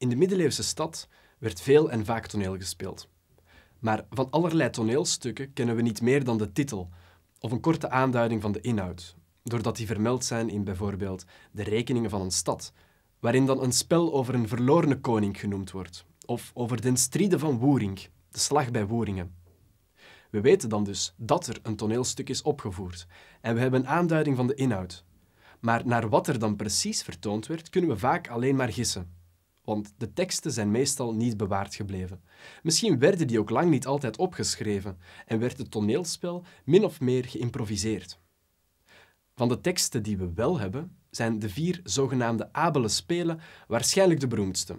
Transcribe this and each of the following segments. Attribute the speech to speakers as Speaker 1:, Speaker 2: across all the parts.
Speaker 1: In de middeleeuwse stad werd veel en vaak toneel gespeeld. Maar van allerlei toneelstukken kennen we niet meer dan de titel of een korte aanduiding van de inhoud, doordat die vermeld zijn in bijvoorbeeld de rekeningen van een stad, waarin dan een spel over een verloren koning genoemd wordt, of over den stride van Woering, de slag bij Woeringen. We weten dan dus dat er een toneelstuk is opgevoerd en we hebben een aanduiding van de inhoud. Maar naar wat er dan precies vertoond werd, kunnen we vaak alleen maar gissen want de teksten zijn meestal niet bewaard gebleven. Misschien werden die ook lang niet altijd opgeschreven en werd het toneelspel min of meer geïmproviseerd. Van de teksten die we wel hebben, zijn de vier zogenaamde abele spelen waarschijnlijk de beroemdste.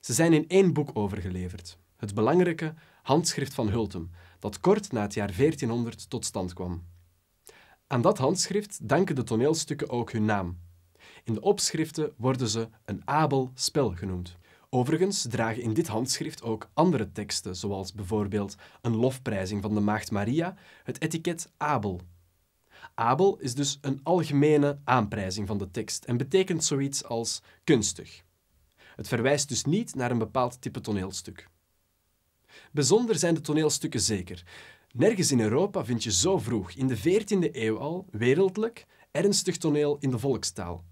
Speaker 1: Ze zijn in één boek overgeleverd, het belangrijke Handschrift van Hultem, dat kort na het jaar 1400 tot stand kwam. Aan dat handschrift danken de toneelstukken ook hun naam, in de opschriften worden ze een abel spel genoemd. Overigens dragen in dit handschrift ook andere teksten, zoals bijvoorbeeld een lofprijzing van de Maagd Maria, het etiket Abel. Abel is dus een algemene aanprijzing van de tekst en betekent zoiets als kunstig. Het verwijst dus niet naar een bepaald type toneelstuk. Bijzonder zijn de toneelstukken zeker. Nergens in Europa vind je zo vroeg, in de 14e eeuw al, wereldlijk, ernstig toneel in de volkstaal.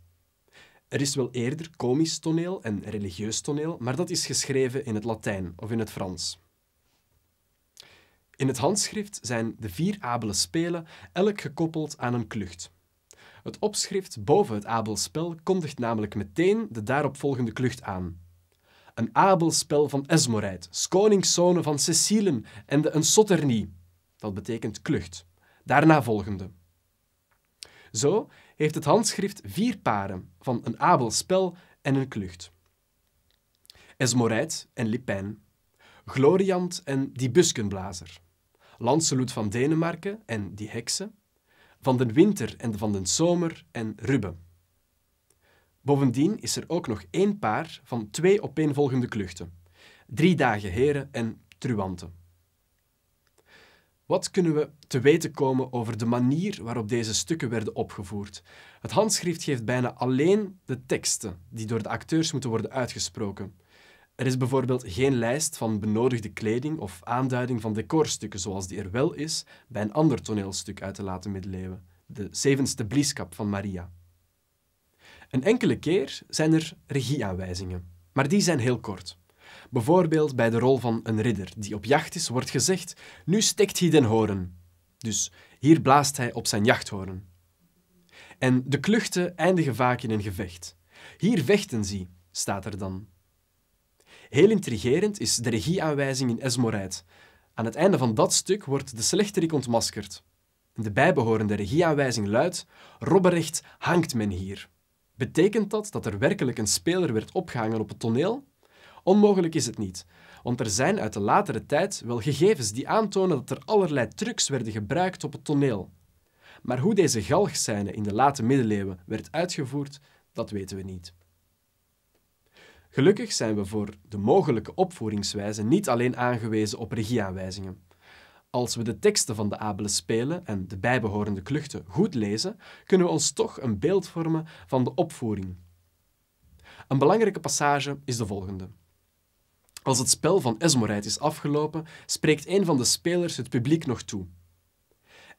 Speaker 1: Er is wel eerder komisch toneel en religieus toneel, maar dat is geschreven in het Latijn of in het Frans. In het handschrift zijn de vier abele spelen elk gekoppeld aan een klucht. Het opschrift boven het abelspel kondigt namelijk meteen de daaropvolgende klucht aan. Een abelspel van Esmorijd, koningszonen van Cecilen en de Ensotternie. Dat betekent klucht. Daarna volgende. Zo heeft het handschrift vier paren van een abelspel en een klucht. Esmorijt en Lipijn, Gloriant en die buskenblazer, Lanseloet van Denemarken en die heksen, Van den Winter en Van den Zomer en Rubbe. Bovendien is er ook nog één paar van twee opeenvolgende kluchten, Drie Dagen Heren en Truanten. Wat kunnen we te weten komen over de manier waarop deze stukken werden opgevoerd? Het handschrift geeft bijna alleen de teksten die door de acteurs moeten worden uitgesproken. Er is bijvoorbeeld geen lijst van benodigde kleding of aanduiding van decorstukken zoals die er wel is bij een ander toneelstuk uit de late middeleeuwen, de Zevenste Blieskap van Maria. Een enkele keer zijn er regieaanwijzingen, maar die zijn heel kort. Bijvoorbeeld bij de rol van een ridder die op jacht is, wordt gezegd: Nu stekt hij den horen. Dus hier blaast hij op zijn jachthoorn. En de kluchten eindigen vaak in een gevecht. Hier vechten ze, staat er dan. Heel intrigerend is de regieaanwijzing in Esmorijd. Aan het einde van dat stuk wordt de slechterik ontmaskerd. De bijbehorende regieaanwijzing luidt: Robberecht hangt men hier. Betekent dat dat er werkelijk een speler werd opgehangen op het toneel? Onmogelijk is het niet, want er zijn uit de latere tijd wel gegevens die aantonen dat er allerlei trucs werden gebruikt op het toneel. Maar hoe deze galgscène in de late middeleeuwen werd uitgevoerd, dat weten we niet. Gelukkig zijn we voor de mogelijke opvoeringswijze niet alleen aangewezen op regieaanwijzingen. Als we de teksten van de Abelen spelen en de bijbehorende kluchten goed lezen, kunnen we ons toch een beeld vormen van de opvoering. Een belangrijke passage is de volgende. Als het spel van Esmorite is afgelopen, spreekt een van de spelers het publiek nog toe.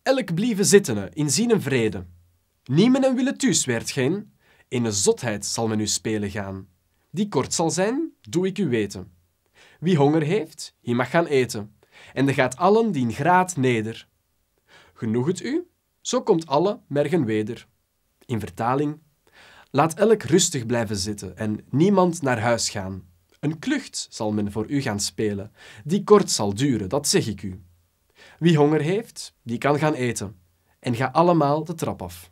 Speaker 1: Elk blieve zitten, in zien vrede. Niemen en willen thuis werd geen. In een zotheid zal men u spelen gaan. Die kort zal zijn, doe ik u weten. Wie honger heeft, hij mag gaan eten. En de gaat allen die graad neder. Genoeg het u, zo komt alle mergen weder. In vertaling. Laat elk rustig blijven zitten en niemand naar huis gaan. Een klucht zal men voor u gaan spelen, die kort zal duren, dat zeg ik u. Wie honger heeft, die kan gaan eten. En ga allemaal de trap af.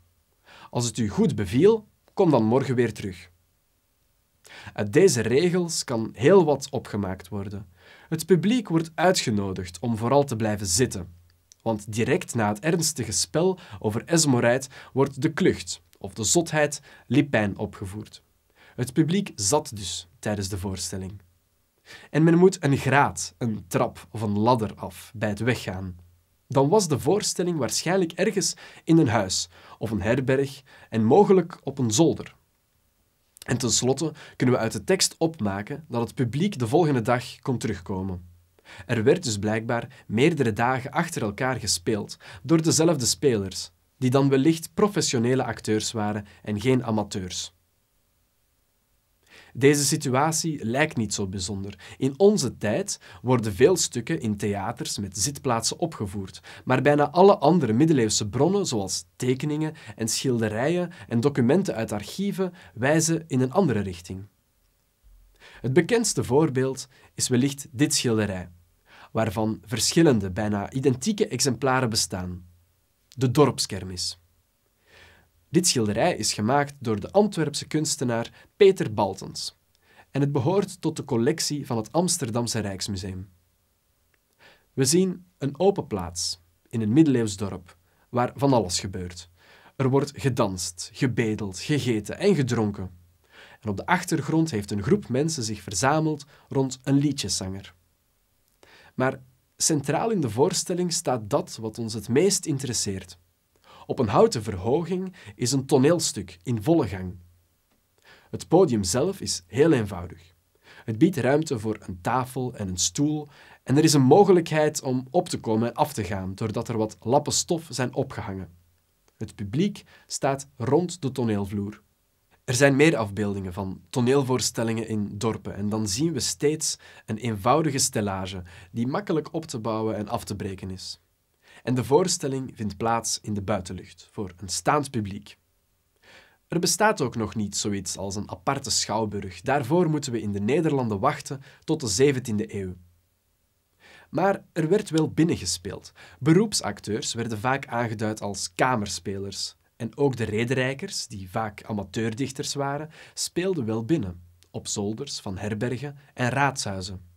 Speaker 1: Als het u goed beviel, kom dan morgen weer terug. Uit deze regels kan heel wat opgemaakt worden. Het publiek wordt uitgenodigd om vooral te blijven zitten. Want direct na het ernstige spel over Esmorheid wordt de klucht, of de zotheid, Lipijn opgevoerd. Het publiek zat dus tijdens de voorstelling. En men moet een graad, een trap of een ladder af bij het weggaan. Dan was de voorstelling waarschijnlijk ergens in een huis of een herberg en mogelijk op een zolder. En tenslotte kunnen we uit de tekst opmaken dat het publiek de volgende dag kon terugkomen. Er werd dus blijkbaar meerdere dagen achter elkaar gespeeld door dezelfde spelers, die dan wellicht professionele acteurs waren en geen amateurs. Deze situatie lijkt niet zo bijzonder. In onze tijd worden veel stukken in theaters met zitplaatsen opgevoerd, maar bijna alle andere middeleeuwse bronnen, zoals tekeningen en schilderijen en documenten uit archieven, wijzen in een andere richting. Het bekendste voorbeeld is wellicht dit schilderij, waarvan verschillende, bijna identieke exemplaren bestaan: de dorpskermis. Dit schilderij is gemaakt door de Antwerpse kunstenaar Peter Baltens en het behoort tot de collectie van het Amsterdamse Rijksmuseum. We zien een open plaats in een middeleeuws dorp waar van alles gebeurt. Er wordt gedanst, gebedeld, gegeten en gedronken. En op de achtergrond heeft een groep mensen zich verzameld rond een liedjeszanger. Maar centraal in de voorstelling staat dat wat ons het meest interesseert: op een houten verhoging is een toneelstuk in volle gang. Het podium zelf is heel eenvoudig. Het biedt ruimte voor een tafel en een stoel en er is een mogelijkheid om op te komen en af te gaan doordat er wat lappen stof zijn opgehangen. Het publiek staat rond de toneelvloer. Er zijn meer afbeeldingen van toneelvoorstellingen in dorpen en dan zien we steeds een eenvoudige stellage die makkelijk op te bouwen en af te breken is. En de voorstelling vindt plaats in de buitenlucht, voor een staand publiek. Er bestaat ook nog niet zoiets als een aparte schouwburg. Daarvoor moeten we in de Nederlanden wachten tot de 17e eeuw. Maar er werd wel binnengespeeld. Beroepsacteurs werden vaak aangeduid als kamerspelers. En ook de rederijkers, die vaak amateurdichters waren, speelden wel binnen, op zolders van herbergen en raadshuizen.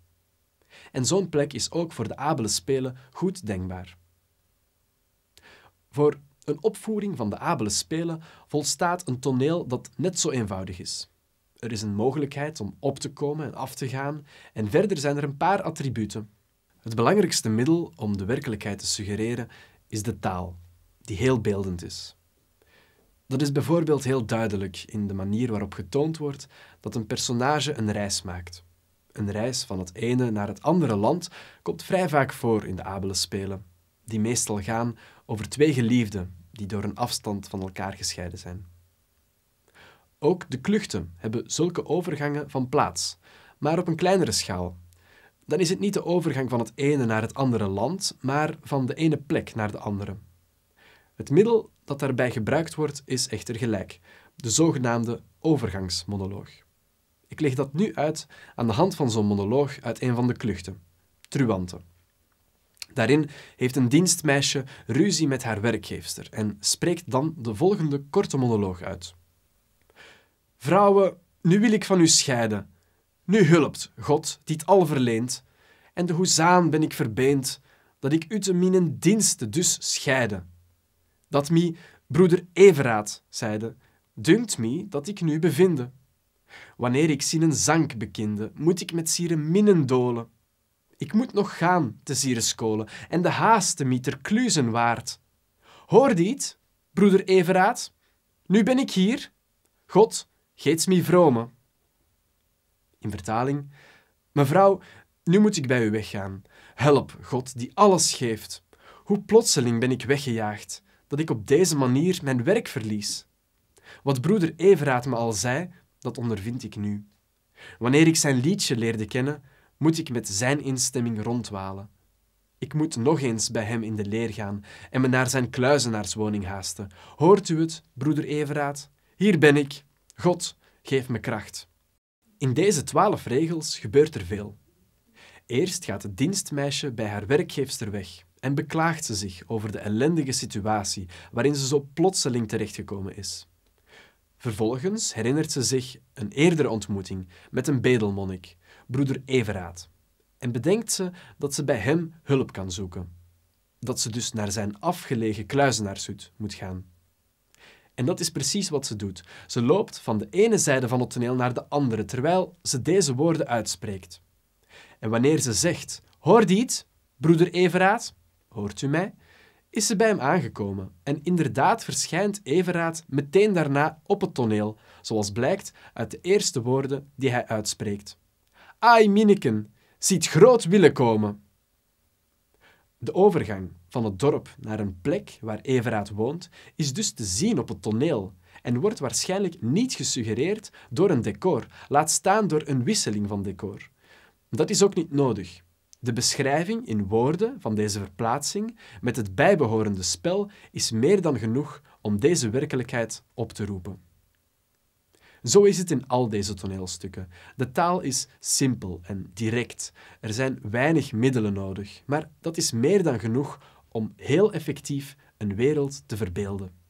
Speaker 1: En zo'n plek is ook voor de abele spelen goed denkbaar. Voor een opvoering van de Abele Spelen volstaat een toneel dat net zo eenvoudig is. Er is een mogelijkheid om op te komen en af te gaan, en verder zijn er een paar attributen. Het belangrijkste middel om de werkelijkheid te suggereren is de taal, die heel beeldend is. Dat is bijvoorbeeld heel duidelijk in de manier waarop getoond wordt dat een personage een reis maakt. Een reis van het ene naar het andere land komt vrij vaak voor in de Abele Spelen, die meestal gaan over twee geliefden die door een afstand van elkaar gescheiden zijn. Ook de kluchten hebben zulke overgangen van plaats, maar op een kleinere schaal. Dan is het niet de overgang van het ene naar het andere land, maar van de ene plek naar de andere. Het middel dat daarbij gebruikt wordt is echter gelijk, de zogenaamde overgangsmonoloog. Ik leg dat nu uit aan de hand van zo'n monoloog uit een van de kluchten, Truante Daarin heeft een dienstmeisje ruzie met haar werkgeefster en spreekt dan de volgende korte monoloog uit. Vrouwen, nu wil ik van u scheiden. Nu hulpt God, die het al verleent. En de hoezaan ben ik verbeend, dat ik u te minen dienste dus scheide. Dat mi broeder Everaad, zeide, dunkt mi dat ik nu bevinde. Wanneer ik zien een zank bekinde, moet ik met sieren minnen dolen. Ik moet nog gaan te scholen en de haaste te Mieter Kluzen waard. Hoor dit, broeder Everaat, nu ben ik hier. God, geets mij vrome. In vertaling, mevrouw, nu moet ik bij u weggaan. Help, God, die alles geeft. Hoe plotseling ben ik weggejaagd, dat ik op deze manier mijn werk verlies. Wat broeder Everaat me al zei, dat ondervind ik nu. Wanneer ik zijn liedje leerde kennen, moet ik met zijn instemming rondwalen. Ik moet nog eens bij hem in de leer gaan en me naar zijn kluizenaarswoning haasten. Hoort u het, broeder Everaat? Hier ben ik. God, geef me kracht. In deze twaalf regels gebeurt er veel. Eerst gaat het dienstmeisje bij haar werkgeefster weg en beklaagt ze zich over de ellendige situatie waarin ze zo plotseling terechtgekomen is. Vervolgens herinnert ze zich een eerdere ontmoeting met een bedelmonnik, broeder Everaat, en bedenkt ze dat ze bij hem hulp kan zoeken. Dat ze dus naar zijn afgelegen kluizenaarshut moet gaan. En dat is precies wat ze doet. Ze loopt van de ene zijde van het toneel naar de andere, terwijl ze deze woorden uitspreekt. En wanneer ze zegt, hoort dit, broeder Everaat, hoort u mij, is ze bij hem aangekomen. En inderdaad verschijnt Everaat meteen daarna op het toneel, zoals blijkt uit de eerste woorden die hij uitspreekt ai minneken, ziet groot willen komen. De overgang van het dorp naar een plek waar Everaat woont is dus te zien op het toneel en wordt waarschijnlijk niet gesuggereerd door een decor, laat staan door een wisseling van decor. Dat is ook niet nodig. De beschrijving in woorden van deze verplaatsing met het bijbehorende spel is meer dan genoeg om deze werkelijkheid op te roepen. Zo is het in al deze toneelstukken. De taal is simpel en direct. Er zijn weinig middelen nodig, maar dat is meer dan genoeg om heel effectief een wereld te verbeelden.